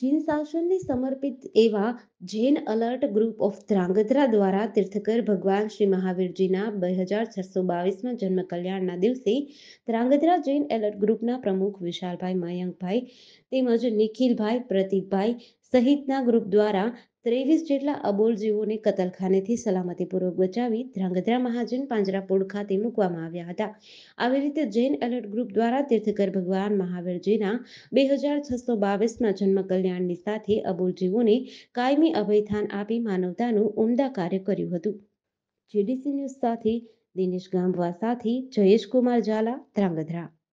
ચીન શાસનને સમર્પિત એવા Jain alert group of Dhrangadhra દ્વારા તીર્થકર ભગવાન શ્રી મહાવીરજીના બે હજાર છસો બાવીસમાં જન્મ કલ્યાણના દિવસે ધ્રાંગધ્રા જૈન એલર્ટ ગ્રુપના પ્રમુખ વિશાલભાઈ મયંકભાઈ તેમજ નિખિલભાઈ પ્રતિકભાઈ સહિતના ગ્રુપ દ્વારા ત્રેવીસ જેટલા અબોલ જીવોને કતલખાનેથી સલામતીપૂર્વક બચાવી ધ્રાંગધ્રા મહાજન પાંજરાપોળ ખાતે મૂકવામાં આવ્યા હતા આવી રીતે જૈન એલર્ટ ગ્રુપ દ્વારા તીર્થકર ભગવાન મહાવીરજીના બે હજાર છસો બાવીસના જન્મ કલ્યાણની સાથે અબોલ જીવોને કાયમી અભયથાન આપી માનવતાનું ઉમદા કાર્ય કર્યું હતું જીડીસી ન્યૂઝ સાથે દિનેશ ગામવા સાથે જયેશ કુમાર ઝાલા ધ્રાંગધ્રા